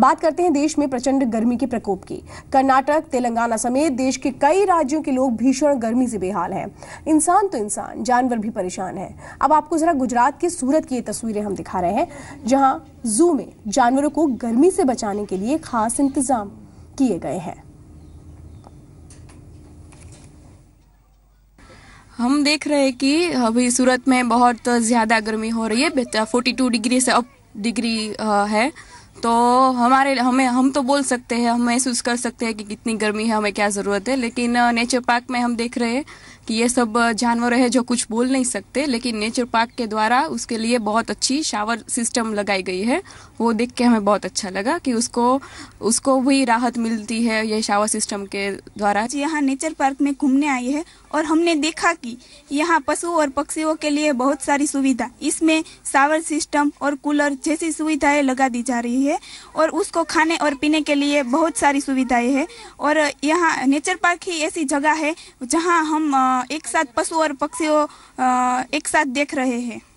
बात करते हैं देश में प्रचंड गर्मी के प्रकोप की कर्नाटक तेलंगाना समेत देश के कई राज्यों के लोग भीषण गर्मी से बेहाल हैं इंसान तो इंसान जानवर भी परेशान है अब आपको जरा गुजरात के सूरत की ये तस्वीरें हम दिखा रहे हैं जहाँ जू में जानवरों को गर्मी से बचाने के लिए खास इंतजाम किए गए हैं हम देख रहे हैं कि अभी सूरत में बहुत ज़्यादा गर्मी हो रही है फोर्टी टू डिग्री से अप डिग्री है तो हमारे हमें हम तो बोल सकते हैं हम महसूस कर सकते हैं कि कितनी गर्मी है हमें क्या ज़रूरत है लेकिन नेचर पार्क में हम देख रहे हैं कि ये सब जानवर है जो कुछ बोल नहीं सकते लेकिन नेचर पार्क के द्वारा उसके लिए बहुत अच्छी शावर सिस्टम लगाई गई है वो देख के हमें बहुत अच्छा लगा कि उसको उसको भी राहत मिलती है ये शावर सिस्टम के द्वारा यहाँ नेचर पार्क में घूमने आई है और हमने देखा कि यहाँ पशु और पक्षियों के लिए बहुत सारी सुविधा इसमें शावर सिस्टम और कूलर जैसी सुविधाएं लगा दी जा रही है है और उसको खाने और पीने के लिए बहुत सारी सुविधाएं हैं और यहाँ नेचर पार्क ही ऐसी जगह है जहाँ हम एक साथ पशु और पक्षियों एक साथ देख रहे हैं